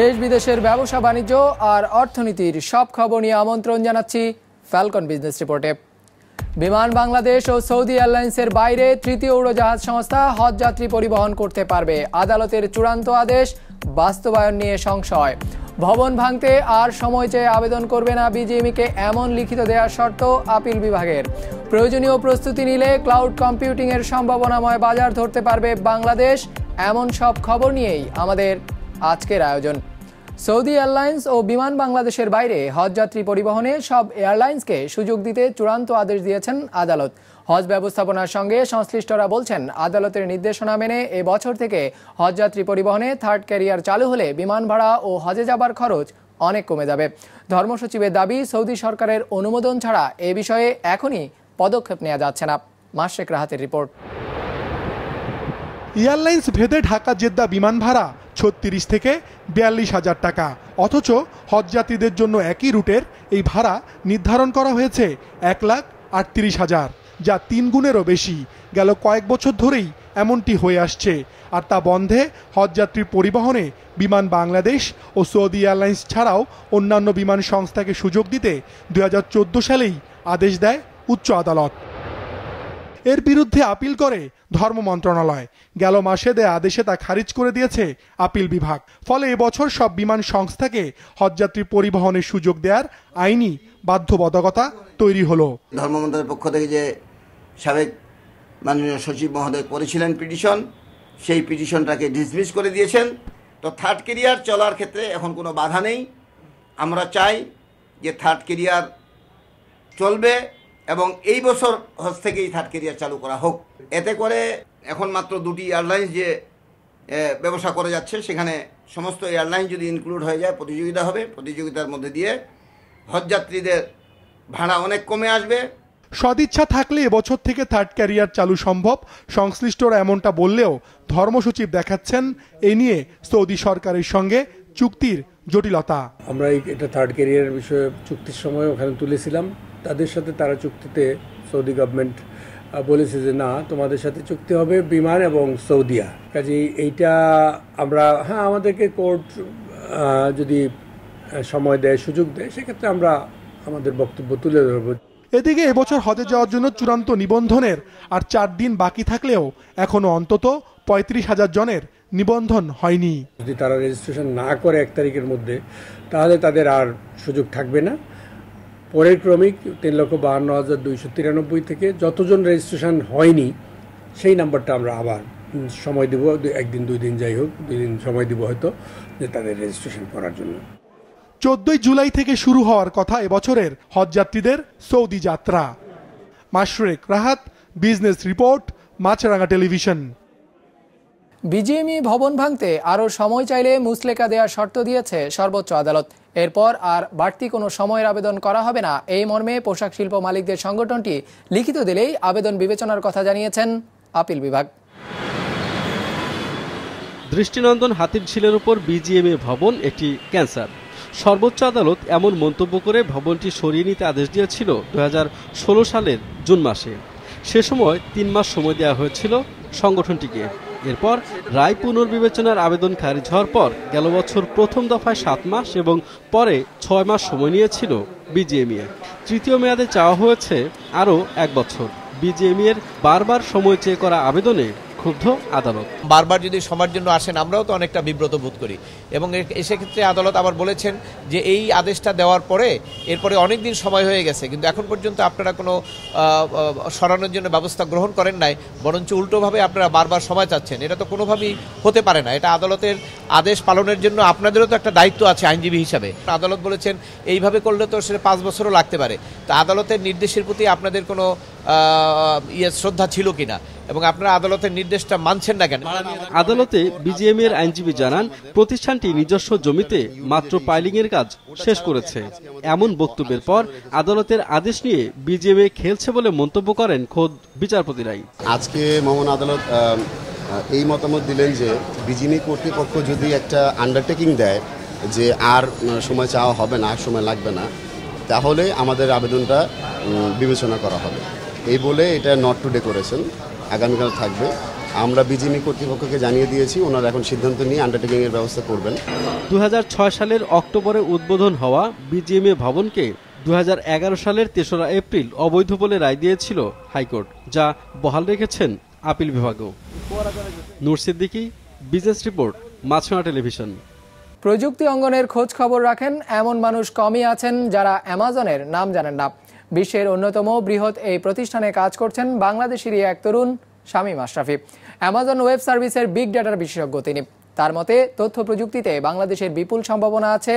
দেশ বিদেশের ব্যবসা বাণিজ্য আর অর্থনীতির সব খবর নিয়ে আমন্ত্রণ জানাচ্ছি ফ্যালকন বিজনেস রিপোর্টে বিমান বাংলাদেশ ও সৌদি এয়ারলাইন্সের বাইরে তৃতীয় উড়োজাহাজ সংস্থা হজযাত্রী পরিবহন করতে পারবে আদালতের চূড়ান্ত আদেশ বাস্তবায়ন নিয়ে সংশয় ভবন ভাঙতে আর সময় চেয়ে আবেদন করবে না বিজিএমিকে এমন লিখিত দেওয়ার শর্ত আপিল বিভাগের প্রয়োজনীয় প্রস্তুতি নিলে ক্লাউড কম্পিউটিংয়ের সম্ভাবনাময় বাজার ধরতে পারবে বাংলাদেশ এমন সব খবর নিয়েই আমাদের আজকের আয়োজন সৌদি এয়ারলাইন্স ও বিমান বাংলাদেশের বাইরে হজযাত্রী পরিবহনে সব এয়ারলাইন্সকে সুযোগ দিতে চূড়ান্ত আদেশ দিয়েছেন আদালত হজ ব্যবস্থাপনার সঙ্গে সংশ্লিষ্টরা বলছেন আদালতের নির্দেশনা মেনে এ বছর থেকে হজযাত্রী পরিবহনে থার্ড ক্যারিয়ার চালু হলে বিমান ভাড়া ও হজে যাবার খরচ অনেক কমে যাবে ধর্মসচিবের দাবি সৌদি সরকারের অনুমোদন ছাড়া এ বিষয়ে এখনই পদক্ষেপ নেওয়া যাচ্ছে না মাসেক রাহাতের রিপোর্ট এয়ারলাইন্স ভেদে ঢাকা জেদ্দা বিমান ভাড়া ছত্রিশ থেকে বিয়াল্লিশ হাজার টাকা অথচ হজযাত্রীদের জন্য একই রুটের এই ভাড়া নির্ধারণ করা হয়েছে এক লাখ আটত্রিশ হাজার যা তিন গুণেরও বেশি গেল কয়েক বছর ধরেই এমনটি হয়ে আসছে আর তা বন্ধে হজযাত্রী পরিবহনে বিমান বাংলাদেশ ও সৌদি এয়ারলাইন্স ছাড়াও অন্যান্য বিমান সংস্থাকে সুযোগ দিতে দু সালেই আদেশ দেয় উচ্চ আদালত এর বিরুদ্ধে আপিল করে ধর্ম মন্ত্রণালয় গেল মাসে দেয়া আদেশে তা খারিজ করে দিয়েছে আপিল বিভাগ ফলে এবছর সব বিমান সংস্থাকে হজযাত্রী পরিবহনের সুযোগ দেওয়ার আইনি বাধ্যবাধকতা তৈরি হলো ধর্ম মন্ত্রণালয়ের পক্ষ থেকে যে সাবেক মাননীয় সচিব মহোদয় করেছিলেন পিটিশন সেই পিটিশনটাকে ডিসমিস করে দিয়েছেন তো থার্ড কেরিয়ার চলার ক্ষেত্রে এখন কোনো বাধা নেই আমরা চাই যে থার্ড কেরিয়ার চলবে এবং এই বছর হজ থেকেই থার্ড কেরিয়ার চালু করা হোক এতে করে এখন মাত্র দুটি এয়ারলাইন্স যে ব্যবসা করে যাচ্ছে সেখানে সমস্ত এয়ারলাইন যদি ইনক্লুড হয়ে যায় প্রতিযোগিতা হবে প্রতিযোগিতার মধ্যে দিয়ে হজযাত্রীদের ভাড়া অনেক কমে আসবে সদিচ্ছা থাকলে এবছর থেকে থার্ড ক্যারিয়ার চালু সম্ভব সংশ্লিষ্টরা এমনটা বললেও ধর্মসচিব দেখাচ্ছেন এ নিয়ে সৌদি সরকারের সঙ্গে চুক্তির জটিলতা আমরা এটা থার্ড ক্যারিয়ারের বিষয়ে চুক্তির সময় ওখানে তুলেছিলাম তাদের সাথে তারা চুক্তিতে সৌদি গভর্নমেন্ট বলেছে যে না তোমাদের সাথে চুক্তি হবে বিমান এবং সৌদিয়া কাজে এইটা আমরা হ্যাঁ আমাদেরকে কোর্ট যদি সময় দেয় সুযোগ দেয় সেক্ষেত্রে আমরা আমাদের বক্তব্য তুলে ধরব এদিকে এবছর হজে যাওয়ার জন্য চূড়ান্ত নিবন্ধনের আর চার দিন বাকি থাকলেও এখনও অন্তত পঁয়ত্রিশ হাজার জনের নিবন্ধন হয়নি যদি তারা রেজিস্ট্রেশন না করে এক তারিখের মধ্যে তাহলে তাদের আর সুযোগ থাকবে না পরের ক্রমিক তিন লক্ষ বাহান্ন হাজার দুইশো তিরানব্বই থেকে যতজন রেজিস্ট্রেশন হয়নি সেই নাম্বারটা আমরা আবার সময় দেবো একদিন দুই দিন যাই হোক দুই দিন সময় দিব হয়তো যে তাদের রেজিস্ট্রেশন করার জন্য চোদ্দই জুলাই থেকে শুরু হওয়ার কথা এবছরের হজযাত্রীদের সৌদি যাত্রা Mashrek Rahat business report Maasranga television BGMEA ভবন ভাঙতে আরও সময় চাইলে মুসলেকা দেওয়ার শর্ত দিয়েছে সর্বোচ্চ আদালত এরপর আর বাড়তি কোনো সময়ের আবেদন করা হবে না এই মর্মে পোশাক শিল্প মালিকদের সংগঠনটি লিখিত দিলেই আবেদন বিবেচনার কথা জানিয়েছেন আপিল বিভাগ দৃষ্টিনন্দন হাতির ঝিলের উপর বিজিএমএ ভবন একটি ক্যান্সার সর্বোচ্চ আদালত এমন মন্তব্য করে ভবনটি সরিয়ে নিতে আদেশ দিয়েছিল দু সালের জুন মাসে সে সময় তিন মাস সময় দেওয়া হয়েছিল সংগঠনটিকে এরপর রায় পুনর্বিবেচনার আবেদন খারিজ হওয়ার পর গেল বছর প্রথম দফায় সাত মাস এবং পরে ছয় মাস সময় নিয়েছিল বিজিএমইএ তৃতীয় মেয়াদে চাওয়া হয়েছে আরও এক বছর বিজিএমইএর বারবার সময় চেয়ে করা আবেদনে ক্ষুব্ধ আদালত বারবার যদি সবার জন্য আসেন আমরাও তো অনেকটা বিব্রত বোধ করি এবং সেক্ষেত্রে আদালত আবার বলেছেন যে এই আদেশটা দেওয়ার পরে এরপরে অনেক দিন সময় হয়ে গেছে কিন্তু এখন পর্যন্ত আপনারা কোনো সরানোর জন্য ব্যবস্থা গ্রহণ করেন নাই বরঞ্চ উল্টোভাবে আপনারা বারবার সময় চাচ্ছেন এটা তো কোনোভাবেই হতে পারে না এটা আদালতের আদেশ পালনের জন্য আপনাদেরও তো একটা দায়িত্ব আছে আইনজীবী হিসাবে আদালত বলেছেন এইভাবে করলে তো সেটা পাঁচ বছরও লাগতে পারে তা আদালতের নির্দেশের প্রতি আপনাদের কোনো ইয়ে শ্রদ্ধা ছিল কিনা এবং আপনারা আদালতের নির্দেশটা মানছেন না কেন আদালতে বিজিএম এর আইনজীবী জানান প্রতিষ্ঠানটি নিজস্ব জমিতে মাত্র পাইলিং এর কাজ শেষ করেছে এমন বক্তব্যের পর আদালতের আদেশ নিয়ে বিজিএম খেলছে বলে মন্তব্য করেন খোদ বিচারপতিরাই আজকে মমন আদালত এই মতামত দিলেন যে বিজিএমএ কর্তৃপক্ষ যদি একটা আন্ডারটেকিং দেয় যে আর সময় চাওয়া হবে না আর সময় লাগবে না তাহলে আমাদের আবেদনটা বিবেচনা করা হবে এই বলে এটা নট টুডে করেছেন আগামীকাল থাকবে আমরা বিজেপি কর্তৃপক্ষকে জানিয়ে দিয়েছি ওনারা এখন সিদ্ধান্ত নিয়ে এর ব্যবস্থা করবেন দু সালের অক্টোবরে উদ্বোধন হওয়া বিজিএমএ ভবনকে দু সালের তেসরা এপ্রিল অবৈধ বলে রায় দিয়েছিল হাইকোর্ট যা বহাল রেখেছেন আপিল বিভাগও নূর সিদ্দিকি বিজনেস রিপোর্ট মাছনা টেলিভিশন প্রযুক্তি অঙ্গনের খোঁজ খবর রাখেন এমন মানুষ কমই আছেন যারা অ্যামাজনের নাম জানেন না বিশ্বের অন্যতম বৃহৎ এই প্রতিষ্ঠানে কাজ করছেন বাংলাদেশেরই এক তরুণ শামীম আশরাফি অ্যামাজন ওয়েব সার্ভিসের বিগ ডাটার বিশেষজ্ঞ তিনি তার মতে তথ্য প্রযুক্তিতে বাংলাদেশের বিপুল সম্ভাবনা আছে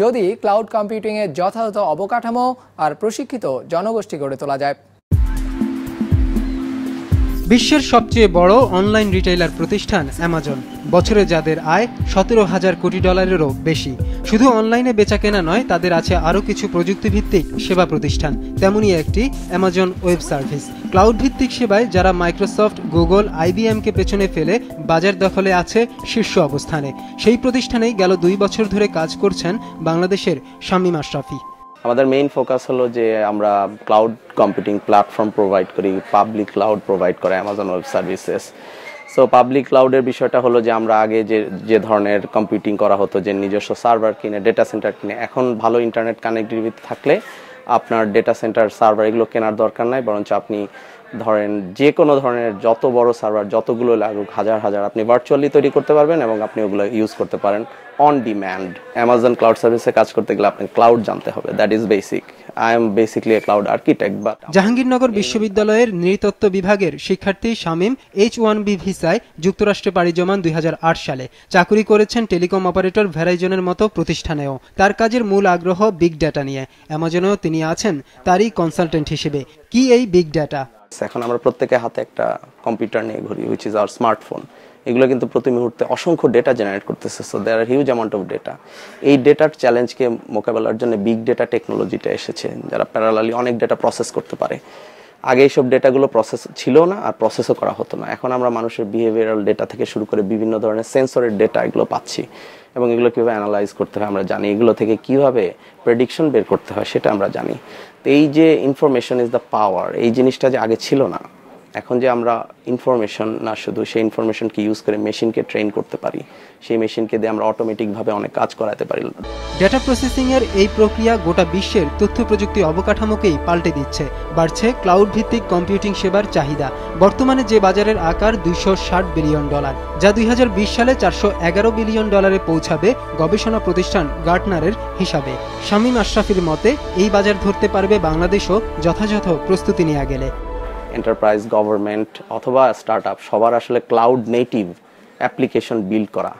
যদি ক্লাউড কম্পিউটিংয়ের যথাযথ অবকাঠামো আর প্রশিক্ষিত জনগোষ্ঠী গড়ে তোলা যায় বিশ্বের সবচেয়ে বড় অনলাইন রিটেইলার প্রতিষ্ঠান অ্যামাজন বছরে যাদের আয় সতেরো হাজার কোটি ডলারেরও বেশি শুধু অনলাইনে বেচা কেনা নয় তাদের আছে আরও কিছু প্রযুক্তিভিত্তিক সেবা প্রতিষ্ঠান তেমনই একটি অ্যামাজন ওয়েব সার্ভিস ক্লাউড ভিত্তিক সেবায় যারা মাইক্রোসফট গুগল আইবিএমকে পেছনে ফেলে বাজার দখলে আছে শীর্ষ অবস্থানে সেই প্রতিষ্ঠানেই গেল দুই বছর ধরে কাজ করছেন বাংলাদেশের শামীম আশরাফি আমাদের মেইন ফোকাস হলো যে আমরা ক্লাউড কম্পিউটিং প্ল্যাটফর্ম প্রোভাইড করি পাবলিক ক্লাউড প্রোভাইড করে Amazon web services so public ক্লাউডের বিষয়টা হলো যে আমরা আগে যে যে ধরনের কম্পিউটিং করা হতো যে নিজস্ব সার্ভার কিনে ডেটা সেন্টার কিনে এখন ভালো ইন্টারনেট কানেক্টিভিটি থাকলে আপনার ডেটা সেন্টার সার্ভার এগুলো কেনার দরকার নাই বরঞ্চ আপনি ধরেন যে কোনো ধরনের যত বড় সার্ভার যতগুলো লাগুক হাজার হাজার আপনি ভার্চুয়ালি তৈরি করতে পারবেন এবং আপনি ওগুলো ইউজ করতে পারেন অন ডিম্যান্ড অ্যামাজন ক্লাউড সার্ভিসে কাজ করতে গেলে আপনাকে ক্লাউড জানতে হবে that is basic I am basically a cloud architect বা জাহাঙ্গীরনগর বিশ্ববিদ্যালয়ের নৃতত্ত্ব বিভাগের শিক্ষার্থী শামীম এইচ ওয়ান বি ভিসায় যুক্তরাষ্ট্রে পাড়ি জমান দুই সালে চাকরি করেছেন টেলিকম অপারেটর ভ্যারাইজনের মতো প্রতিষ্ঠানেও তার কাজের মূল আগ্রহ বিগ ডেটা নিয়ে অ্যামাজনেও তিনি আছেন তারই কনসালটেন্ট হিসেবে কি এই বিগ ডেটা এখন আমরা প্রত্যেকের হাতে একটা কম্পিউটার নিয়ে ঘুরি উইচ ইজ আওয়ার স্মার্টফোন এগুলো কিন্তু প্রতি মুহূর্তে অসংখ্য ডেটা জেনারেট করতেছে so there are huge amount of data এই ডেটার চ্যালেঞ্জকে মোকাবেলার জন্য বিগ ডেটা টেকনোলজিটা এসেছে যারা প্যারালালি অনেক ডেটা প্রসেস করতে পারে আগে এইসব ডেটাগুলো প্রসেস ছিল না আর প্রসেসও করা হতো না এখন আমরা মানুষের বিহেভিয়ারাল ডেটা থেকে শুরু করে বিভিন্ন ধরনের সেন্সরের ডেটা এগুলো পাচ্ছি এবং এগুলো কীভাবে অ্যানালাইজ করতে হয় আমরা জানি এগুলো থেকে কীভাবে প্রেডিকশন বের করতে হয় সেটা আমরা জানি তো এই যে ইনফরমেশন ইজ দ্য পাওয়ার এই জিনিসটা যে আগে ছিল না এখন যে আমরা ইনফরমেশন না শুধু সেই ইনফরমেশনকে ইউজ করে মেশিনকে ট্রেন করতে পারি সেই মেশিনকে দিয়ে আমরা অটোমেটিকভাবে অনেক কাজ করাতে পারি ডেটা প্রসেসিংয়ের এই প্রক্রিয়া গোটা বিশ্বের তথ্য প্রযুক্তি অবকাঠামোকেই পাল্টে দিচ্ছে বাড়ছে ক্লাউড ভিত্তিক কম্পিউটিং সেবার চাহিদা বর্তমানে যে বাজারের আকার দুইশো বিলিয়ন ডলার যা দুই সালে চারশো বিলিয়ন ডলারে পৌঁছাবে গবেষণা প্রতিষ্ঠান গার্টনারের হিসাবে শামীম আশরাফির মতে এই বাজার ধরতে পারবে বাংলাদেশও যথাযথ প্রস্তুতি নেওয়া গেলে এন্টারপ্রাইজ গভর্নমেন্ট অথবা স্টার্ট আপ সবার আসলে ক্লাউড নেটিভ অ্যাপ্লিকেশন বিল্ড করা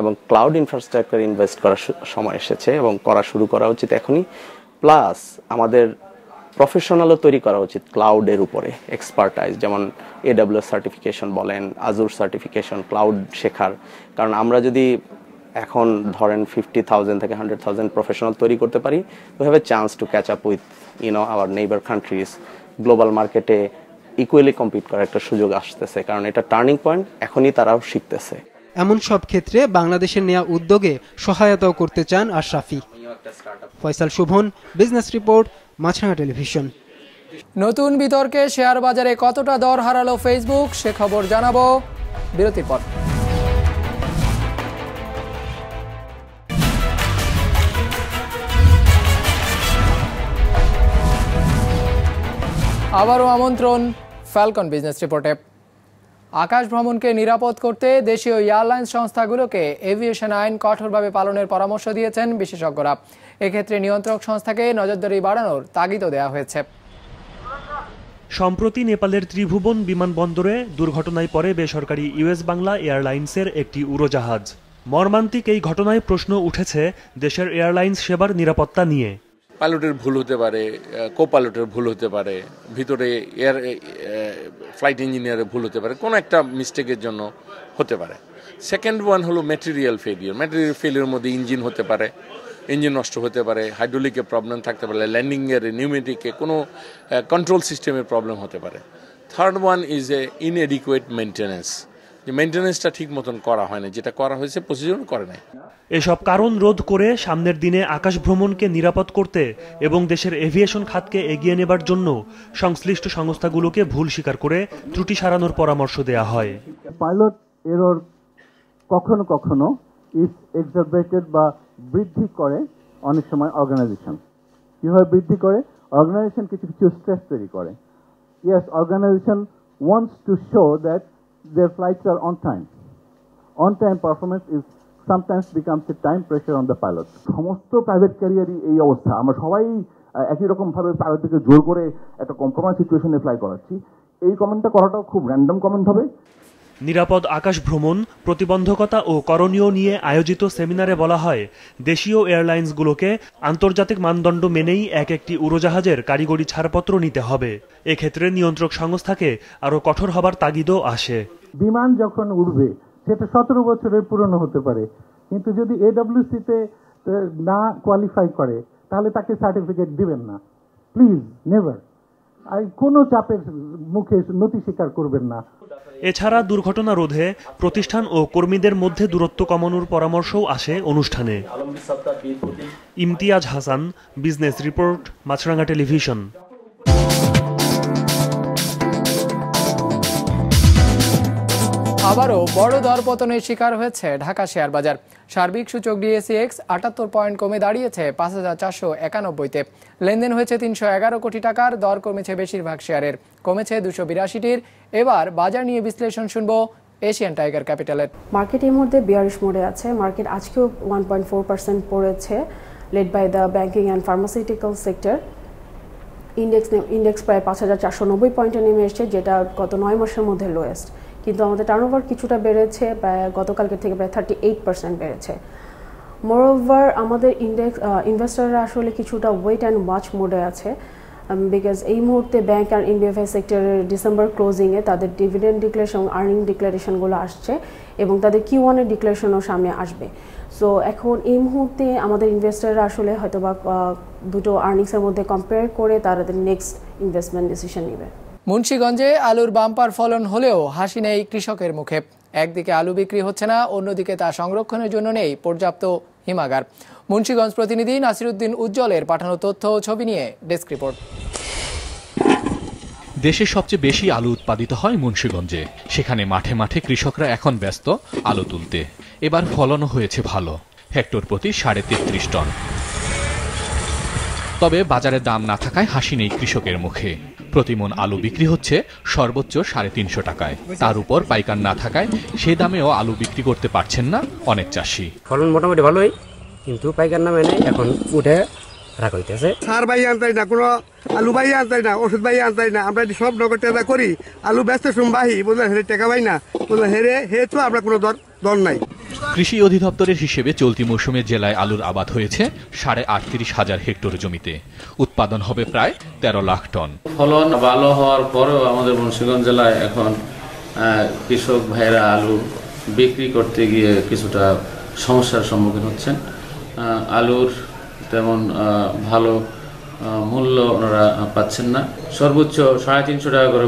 এবং ক্লাউড ইনফ্রাস্ট্রাকচার ইনভেস্ট করার সময় এসেছে এবং করা শুরু করা উচিত এখনই প্লাস আমাদের প্রফেশনালও তৈরি করা উচিত ক্লাউডের উপরে এক্সপার্টাইজ যেমন এডাব্লিউ সার্টিফিকেশন বলেন আজুর সার্টিফিকেশন ক্লাউড শেখার কারণ আমরা যদি এখন ধরেন ফিফটি থাউজেন্ড থেকে হান্ড্রেড থাউজেন্ড প্রফেশনাল তৈরি করতে পারি we have a chance to catch up with you know our neighbour countries global মার্কেটে ইকুয়ালি কম্পিট করার একটা সুযোগ আসতেছে কারণ এটা টার্নিং পয়েন্ট এখনই তারাও শিখতেছে এমন সব ক্ষেত্রে বাংলাদেশের নেয়া উদ্যোগে সহায়তাও করতে চান Ashrafi Faisal Shuvon business report Maasranga television নতুন বিতর্কে শেয়ার বাজারে কতটা দর হারালো ফেসবুক সে খবর জানাবো বিরতির পর আবারও আমন্ত্রণ ফ্যালকন বিজনেস রিপোর্টে আকাশ ভ্রমণকে নিরাপদ করতে দেশীয় এয়ারলাইন্স সংস্থাগুলোকে এভিয়েশন আইন কঠোরভাবে পালনের পরামর্শ দিয়েছেন বিশেষজ্ঞরা এক্ষেত্রে নিয়ন্ত্রক সংস্থাকে নজরদারি বাড়ানোর তাগিদও দেওয়া হয়েছে সম্প্রতি নেপালের ত্রিভুবন বিমানবন্দরে দুর্ঘটনায় পরে বেসরকারি ইউএস বাংলা এয়ারলাইন্সের একটি উড়োজাহাজ মর্মান্তিক এই ঘটনায় প্রশ্ন উঠেছে দেশের এয়ারলাইন্স সেবার নিরাপত্তা নিয়ে পাইলটের ভুল হতে পারে কো পাইলটের ভুল হতে পারে ভিতরে এয়ার ফ্লাইট ইঞ্জিনিয়ারের ভুল হতে পারে কোনো একটা মিস্টেকের জন্য হতে পারে সেকেন্ড ওয়ান হলো ম্যাটেরিয়াল ফেলিওর ম্যাটেরিয়াল ফেলিওর মধ্যে ইঞ্জিন হতে পারে ইঞ্জিন নষ্ট হতে পারে হাইড্রোলিকের প্রবলেম থাকতে পারে ল্যান্ডিং গিয়ারে নিউমেটিকে কোনো কন্ট্রোল সিস্টেমের প্রবলেম হতে পারে third one is a inadequate maintenance যে মেনটেন্যান্সটা ঠিক মতন করা হয় না যেটা করা হয়েছে প্রশাসন করে নাই এসব কারণ রোধ করে সামনের দিনে আকাশ ভ্রমণকে নিরাপদ করতে এবং দেশের এভিয়েশন খাতকে এগিয়ে নেবার জন্য সংশ্লিষ্ট সংস্থাগুলোকে ভুল স্বীকার করে ত্রুটি সারানোর পরামর্শ দেয়া হয় পাইলট এরর কখনো কখনো ইফ এক্সারবেটেড বা বৃদ্ধি করে অনেক সময় অর্গানাইজেশন কীভাবে বৃদ্ধি করে অর্গানাইজেশন কিছু কিছু স্ট্রেস তৈরি করে yes organization wants to show that their flights are on time. On time performance is sometimes becomes a time pressure on the pilot সমস্ত প্রাইভেট ক্যারিয়ারই এই অবস্থা আমরা সবাই একই রকমভাবে পাইলটদেরকে জোর করে একটা কম্প্রোমাইজ সিচুয়েশনে ফ্লাই করাচ্ছি এই কমেন্টটা করাটাও খুব র্যান্ডম কমেন্ট হবে নিরাপদ আকাশ ভ্রমণ প্রতিবন্ধকতা ও করণীয় নিয়ে আয়োজিত সেমিনারে বলা হয় দেশীয় এয়ারলাইন্সগুলোকে আন্তর্জাতিক মানদণ্ড মেনেই এক একটি উড়োজাহাজের কারিগরি ছাড়পত্র নিতে হবে এক্ষেত্রে নিয়ন্ত্রক সংস্থাকে আরও কঠোর হবার তাগিদও আসে বিমান যখন উড়বে সেটা সতেরো বছরের পুরনো হতে পারে কিন্তু যদি এডাব্লিউসিতে না কোয়ালিফাই করে তাহলে তাকে সার্টিফিকেট দিবেন না প্লিজ নেভার কোনো চাপের মুখে নতি স্বীকার করবেন না এছাড়া দুর্ঘটনা রোধে প্রতিষ্ঠান ও কর্মীদের মধ্যে দূরত্ব কমানোর পরামর্শও আসে অনুষ্ঠানে Imtiaz Hasan business report Maasranga television আবারও বড় দরপতনের শিকার হয়েছে ঢাকা শেয়ার বাজার সার্বিক সূচক ডিএসিএক্স আটাত্তর পয়েন্ট কমে দাঁড়িয়েছে পাঁচ হাজার চারশো একানব্বইতে লেনদেন হয়েছে তিনশো এগারো কোটি টাকার দর কমেছে বেশিরভাগ শেয়ারের কমেছে দুশো বিরাশিটির এবার বাজার নিয়ে বিশ্লেষণ শুনব এশিয়ান টাইগার ক্যাপিটালের মার্কেট এই মুহূর্তে বিয়ারিশ মোড়ে আছে মার্কেট আজকেও ওয়ান পয়েন্ট ফোর পার্সেন্ট পড়েছে led by the banking and pharmaceutical sector index index প্রায় পাঁচ হাজার চারশো নব্বই পয়েন্টে নেমে এসছে যেটা গত নয় মাসের মধ্যে লোয়েস্ট কিন্তু আমাদের টার্নওভার কিছুটা বেড়েছে প্রায় গতকালকে থেকে প্রায় থার্টি এইট পার্সেন্ট বেড়েছে মোরওভার আমাদের ইন্ডেক্স ইনভেস্টাররা আসলে কিছুটা ওয়েট অ্যান্ড ওয়াচ মোডে আছে বিকজ এই মুহূর্তে ব্যাংক আর এনবিএফআই সেক্টরের ডিসেম্বর ক্লোজিংয়ে তাদের ডিভিডেন্ড ডিক্লারেশন আর্নিং ডিক্লারেশনগুলো আসছে এবং তাদের কিউ ওয়ানের ডিক্লারেশনও সামনে আসবে সো এখন এই মুহূর্তে আমাদের ইনভেস্টাররা আসলে হয়তো বা দুটো আর্নিংসের মধ্যে কম্পেয়ার করে তারা নেক্সট ইনভেস্টমেন্ট ডিসিশন নেবে মুন্সীগঞ্জে আলুর বাম্পার ফলন হলেও হাসি নেই কৃষকের মুখে একদিকে আলু বিক্রি হচ্ছে না অন্যদিকে তা সংরক্ষণের জন্য নেই পর্যাপ্ত হিমাগার মুন্সীগঞ্জ প্রতিনিধি নাসিরুদ্দিন উজ্জ্বলের পাঠানো তথ্য ও ছবি নিয়ে ডেস্ক রিপোর্ট দেশে সবচেয়ে বেশি আলু উৎপাদিত হয় মুন্সীগঞ্জে সেখানে মাঠে মাঠে কৃষকরা এখন ব্যস্ত আলু তুলতে এবার ফলনও হয়েছে ভালো হেক্টর প্রতি সাড়ে তেত্রিশ টন তবে বাজারে দাম না থাকায় হাসি নেই কৃষকের মুখে প্রতিমন আলু বিক্রি হচ্ছে সর্বোচ্চ সাড়ে তিনশো টাকায় তার উপর পাইকার না থাকায় সে দামেও আলু বিক্রি করতে পারছেন না অনেক চাষি ফলন মোটামুটি ভালোই কিন্তু পাইকার নামে নেই এখন উঠে না কোনো আলু না ওষুধ না আমরা সব নগদ করি আলু ব্যস্ত বাহি হেরে না হে তো আমরা কোনো দর নাই কৃষি অধিদপ্তরের হিসেবে চলতি মৌসুমে জেলায় আলুর আবাদ হয়েছে সাড়ে আটত্রিশ হাজার হেক্টর জমিতে উৎপাদন হবে প্রায় ১৩ লাখ টন ফলন ভালো হওয়ার পরেও আমাদের মুন্সীগঞ্জ জেলায় এখন কৃষক ভাইরা আলু বিক্রি করতে গিয়ে কিছুটা সমস্যার সম্মুখীন হচ্ছেন আলুর তেমন ভালো মূল্য ওনারা পাচ্ছেন না সর্বোচ্চ সাড়ে তিনশো টাকা করে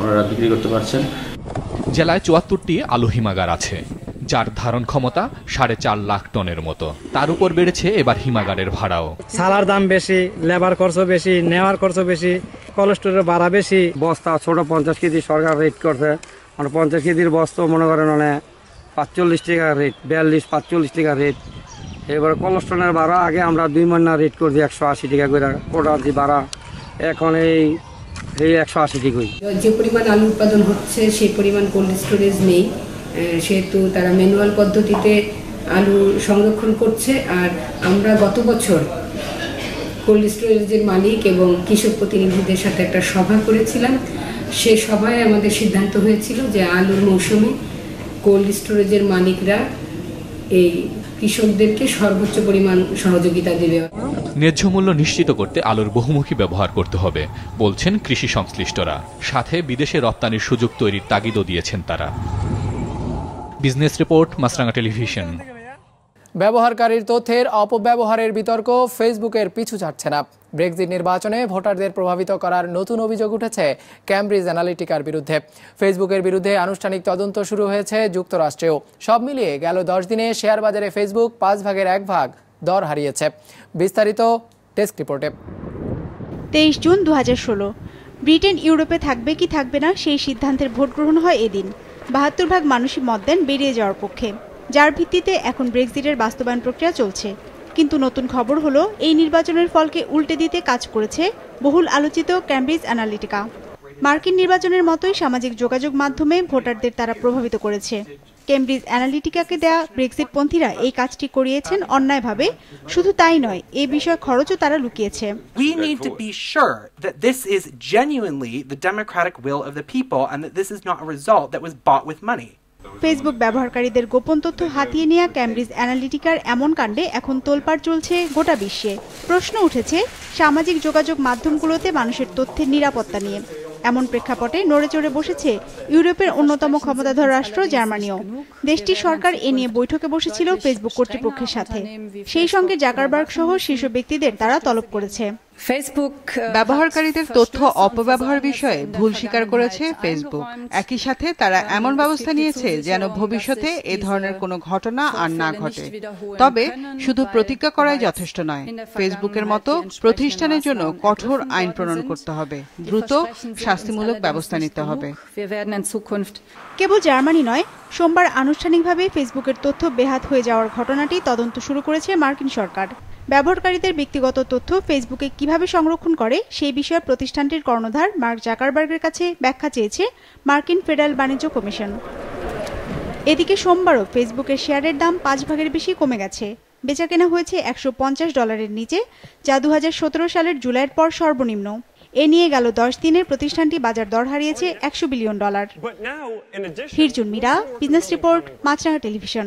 ওনারা বিক্রি করতে পারছেন জেলায় চুয়াত্তরটি আলু হিমাগার আছে যার ধারণ ক্ষমতা সাড়ে চার লাখ টনের মতো তার উপর বেড়েছে এবার হিমাগারের ভাড়াও সালার দাম বেশি লেবার খরচ বেশি নেওয়ার খরচ বেশি কলেস্ট্রলের ভাড়া বেশি বস্তা ছোট পঞ্চাশ কেজি সরকার রেট করছে মানে পঞ্চাশ কেজির বস্তা মনে করেন মানে পাঁচচল্লিশ টাকা রেট বিয়াল্লিশ পাঁচচল্লিশ টাকা রেট এবার কলস্টনের ভাড়া আগে আমরা দুই মহিনা রেট করে দিই একশো আশি টাকা করে কোটার যে ভাড়া এখন এই এই একশো আশি টাকা যে পরিমাণ আলু উৎপাদন হচ্ছে সেই পরিমাণ কোল্ড স্টোরেজ নেই সেহেতু তারা ম্যানুয়াল পদ্ধতিতে আলু সংরক্ষণ করছে আর আমরা গত বছর কোল্ড স্টোরেজের মালিক এবং কৃষক প্রতিনিধিদের সাথে একটা সভা করেছিলাম সে সভায় আমাদের সিদ্ধান্ত হয়েছিল যে আলুর মৌসুমে কোল্ড স্টোরেজের মালিকরা এই কৃষকদেরকে সর্বোচ্চ পরিমাণ সহযোগিতা দেবে ন্যায্য মূল্য নিশ্চিত করতে আলুর বহুমুখী ব্যবহার করতে হবে বলছেন কৃষি সংশ্লিষ্টরা সাথে বিদেশে রপ্তানির সুযোগ তৈরির তাগিদও দিয়েছেন তারা বিজনেস রিপোর্ট মাসরাঙ্গা টেলিভিশন ব্যবহারকারীর তথ্যের অপব্যবহারের বিতর্ক ফেসবুকের পিছু ছাড়ছে না ব্রেক্সিট নির্বাচনে ভোটারদের প্রভাবিত করার নতুন অভিযোগ উঠেছে ক্যামব্রিজ অ্যানালিটিকার বিরুদ্ধে ফেসবুকের বিরুদ্ধে আনুষ্ঠানিক তদন্ত শুরু হয়েছে যুক্তরাষ্ট্রেও সব মিলিয়ে গেল দশ দিনে শেয়ার বাজারে ফেসবুক পাঁচ ভাগের এক ভাগ দর হারিয়েছে বিস্তারিত ডেস্ক রিপোর্টে তেইশ জুন দু ব্রিটেন ইউরোপে থাকবে কি থাকবে না সেই সিদ্ধান্তের ভোট গ্রহণ হয় এদিন বাহাত্তর ভাগ মানুষই মত দেন বেরিয়ে যাওয়ার পক্ষে যার ভিত্তিতে এখন ব্রেক্সিটের বাস্তবায়ন প্রক্রিয়া চলছে কিন্তু নতুন খবর হলো এই নির্বাচনের ফলকে উল্টে দিতে কাজ করেছে বহুল আলোচিত ক্যামব্রিজ অ্যানালিটিকা মার্কিন নির্বাচনের মতোই সামাজিক যোগাযোগ মাধ্যমে ভোটারদের তারা প্রভাবিত করেছে কেমব্রিজ অ্যানালিটিকাকে দেয়া পন্থীরা এই কাজটি করিয়েছেন অন্যায়ভাবে শুধু তাই নয় এ বিষয়ে খরচও তারা লুকিয়েছে We need to be sure that this is genuinely the democratic will of the people and that this is not a result that was bought with money. Facebook ব্যবহারকারীদের গোপন তথ্য হাতিয়ে নেওয়া ক্যামব্রিজ অ্যানালিটিকার এমন কাণ্ডে এখন তোলপাড় চলছে গোটা বিশ্বে প্রশ্ন উঠেছে সামাজিক যোগাযোগ মাধ্যমগুলোতে মানুষের তথ্যের নিরাপত্তা নিয়ে এমন প্রেক্ষাপটে নড়েচড়ে বসেছে ইউরোপের অন্যতম ক্ষমতাধর রাষ্ট্র জার্মানিও দেশটির সরকার এ নিয়ে বৈঠকে বসেছিল ফেসবুক কর্তৃপক্ষের সাথে সেই সঙ্গে জাকারবার্গ সহ শীর্ষ ব্যক্তিদের তারা তলব করেছে ফেসবুক uh, ব্যবহারকারীদের তথ্য অপব্যবহার বিষয়ে ভুল স্বীকার করেছে ফেসবুক একই সাথে তারা এমন ব্যবস্থা নিয়েছে যেন ভবিষ্যতে এ ধরনের কোনো ঘটনা আর না ঘটে তবে শুধু প্রতিজ্ঞা করাই যথেষ্ট নয় ফেসবুকের মতো প্রতিষ্ঠানের জন্য কঠোর আইন প্রণয়ন করতে হবে দ্রুত শাস্তিমূলক ব্যবস্থা নিতে হবে কেবল জার্মানি নয় সোমবার আনুষ্ঠানিকভাবে ফেসবুকের তথ্য বেহাত হয়ে যাওয়ার ঘটনাটি তদন্ত শুরু করেছে মার্কিন সরকার ব্যবহারকারীদের ব্যক্তিগত তথ্য ফেসবুকে কিভাবে সংরক্ষণ করে সেই বিষয়ে প্রতিষ্ঠানটির কর্ণধার মার্ক জাকারবার্গের কাছে ব্যাখ্যা চেয়েছে মার্কিন ফেডারেল বাণিজ্য কমিশন এদিকে সোমবারও ফেসবুকের শেয়ারের দাম পাঁচ ভাগের বেশি কমে গেছে বেচা কেনা হয়েছে একশো পঞ্চাশ ডলারের নিচে যা দু সালের জুলাইয়ের পর সর্বনিম্ন এ নিয়ে গেল দশ দিনের প্রতিষ্ঠানটি বাজার দর হারিয়েছে একশো billion dollar Hirjun Mira business report Maasranga television